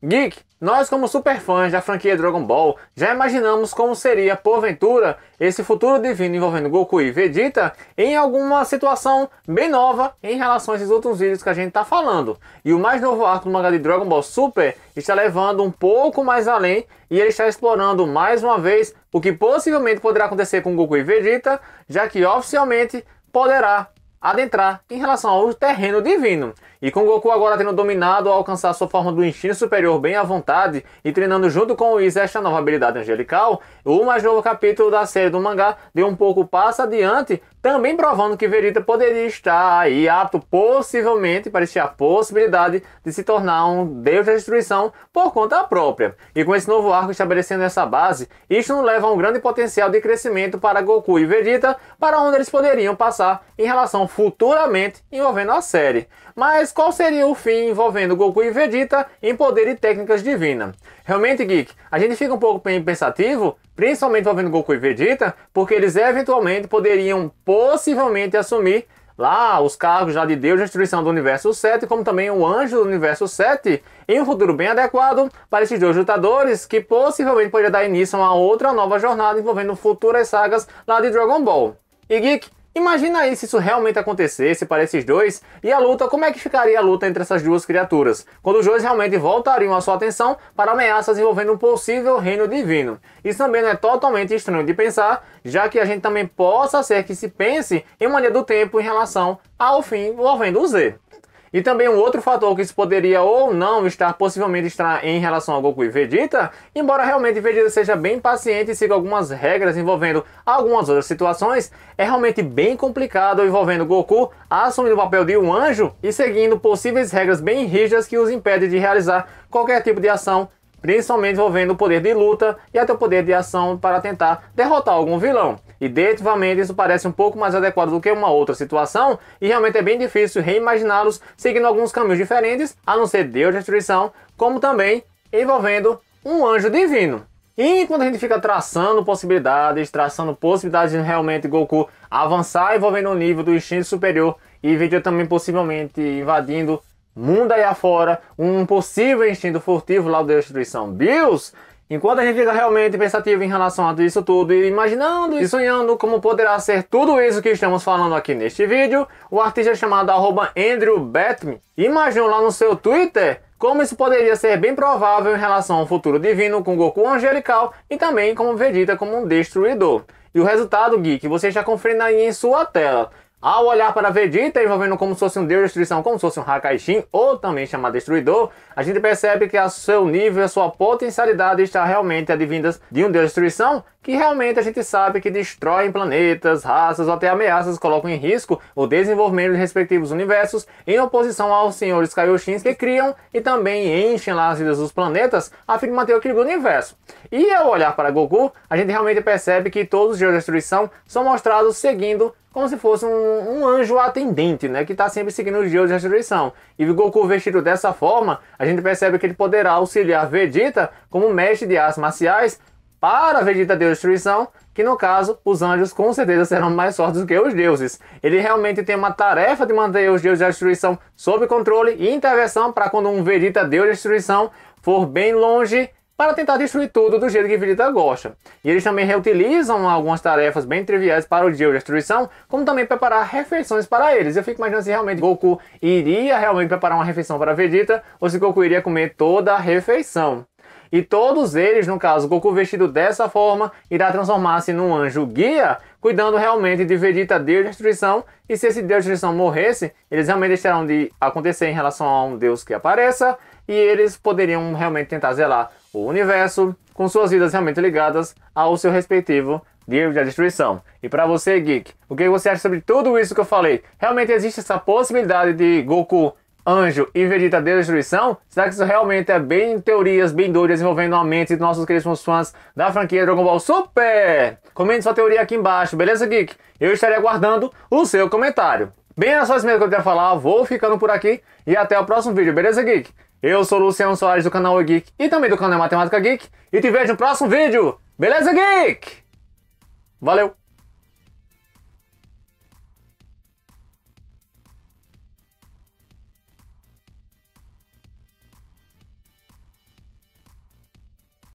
Geek, nós como superfãs da franquia Dragon Ball, já imaginamos como seria, porventura, esse futuro divino envolvendo Goku e Vegeta em alguma situação bem nova em relação a esses outros vídeos que a gente está falando. E o mais novo arco do mangá de Dragon Ball Super está levando um pouco mais além e ele está explorando mais uma vez o que possivelmente poderá acontecer com Goku e Vegeta, já que oficialmente poderá adentrar em relação ao terreno divino. E com Goku agora tendo dominado a alcançar sua forma do instinto superior bem à vontade e treinando junto com o Izzy esta nova habilidade angelical, o mais novo capítulo da série do mangá deu um pouco passo adiante também provando que Verita poderia estar aí apto possivelmente para a possibilidade de se tornar um deus da destruição por conta própria. E com esse novo arco estabelecendo essa base, isso nos leva a um grande potencial de crescimento para Goku e Verita, para onde eles poderiam passar em relação futuramente envolvendo a série. Mas qual seria o fim envolvendo Goku e Vegeta em poder e técnicas divinas? Realmente, Geek, a gente fica um pouco pensativo principalmente envolvendo Goku e Vegeta, porque eles eventualmente poderiam possivelmente assumir lá os cargos já de Deus de Destruição do Universo 7, como também o Anjo do Universo 7, em um futuro bem adequado para esses dois lutadores, que possivelmente poderia dar início a uma outra nova jornada envolvendo futuras sagas lá de Dragon Ball. E Geek, Imagina aí se isso realmente acontecesse para esses dois e a luta, como é que ficaria a luta entre essas duas criaturas, quando os dois realmente voltariam a sua atenção para ameaças envolvendo um possível reino divino. Isso também não é totalmente estranho de pensar, já que a gente também possa ser que se pense em uma linha do tempo em relação ao fim envolvendo o Z. E também um outro fator que isso poderia ou não estar possivelmente estar em relação a Goku e Vegeta, embora realmente Vegeta seja bem paciente e siga algumas regras envolvendo algumas outras situações, é realmente bem complicado envolvendo Goku assumindo o papel de um anjo e seguindo possíveis regras bem rígidas que os impedem de realizar qualquer tipo de ação principalmente envolvendo o poder de luta e até o poder de ação para tentar derrotar algum vilão. E definitivamente isso parece um pouco mais adequado do que uma outra situação, e realmente é bem difícil reimaginá-los seguindo alguns caminhos diferentes, a não ser Deus de Destruição, como também envolvendo um anjo divino. E enquanto a gente fica traçando possibilidades, traçando possibilidades de realmente Goku avançar envolvendo o nível do instinto superior e Vegeta também possivelmente invadindo mundo aí afora, um possível instinto furtivo lá da destruição Bills, enquanto a gente fica realmente pensativo em relação a isso tudo e imaginando e sonhando como poderá ser tudo isso que estamos falando aqui neste vídeo, o artista chamado Andrew Batman imaginou lá no seu Twitter como isso poderia ser bem provável em relação ao futuro divino com Goku angelical e também como Vegeta como um destruidor. E o resultado, Gui, que você está conferindo aí em sua tela. Ao olhar para Vegeta envolvendo como se fosse um deus de destruição, como se fosse um Hakaishin, ou também chamado Destruidor, a gente percebe que a seu nível, a sua potencialidade está realmente advindas de um deus de destruição que realmente a gente sabe que destroem planetas, raças ou até ameaças colocam em risco o desenvolvimento dos respectivos universos, em oposição aos senhores Kaioshins que criam e também enchem as vidas dos planetas a fim de manter o equilíbrio do universo. E ao olhar para Goku, a gente realmente percebe que todos os dias de destruição são mostrados seguindo como se fosse um, um, anjo atendente, né? Que está sempre seguindo os dias de restituição. E o Goku vestido dessa forma, a gente percebe que ele poderá auxiliar Vegeta como mestre de artes marciais, para a verdadeira destruição, que no caso, os anjos com certeza serão mais fortes do que os deuses. Ele realmente tem uma tarefa de manter os deuses da destruição sob controle e intervenção para quando um Vegeta deus da destruição for bem longe para tentar destruir tudo do jeito que Vegeta gosta. E eles também reutilizam algumas tarefas bem triviais para o Deus de Destruição, como também preparar refeições para eles. Eu fico imaginando se realmente Goku iria realmente preparar uma refeição para Vegeta, ou se Goku iria comer toda a refeição. E todos eles, no caso, Goku vestido dessa forma, irá transformar-se num anjo guia, cuidando realmente de Vegeta Deus de Destruição. E se esse Deus de Destruição morresse, eles realmente deixarão de acontecer em relação a um Deus que apareça, e eles poderiam realmente tentar zelar o universo com suas vidas realmente ligadas ao seu respectivo Deus da Destruição. E para você, Geek, o que você acha sobre tudo isso que eu falei? Realmente existe essa possibilidade de Goku anjo e Vegeta de destruição? Será que isso realmente é bem teorias bem doidas envolvendo a mente de nossos queridos fãs da franquia Dragon Ball Super? Comente sua teoria aqui embaixo, beleza, Geek? Eu estarei aguardando o seu comentário. Bem, é só isso mesmo que eu queria falar, vou ficando por aqui e até o próximo vídeo, beleza, Geek? Eu sou o Luciano Soares do canal Geek e também do canal Matemática Geek e te vejo no próximo vídeo, beleza, Geek? Valeu!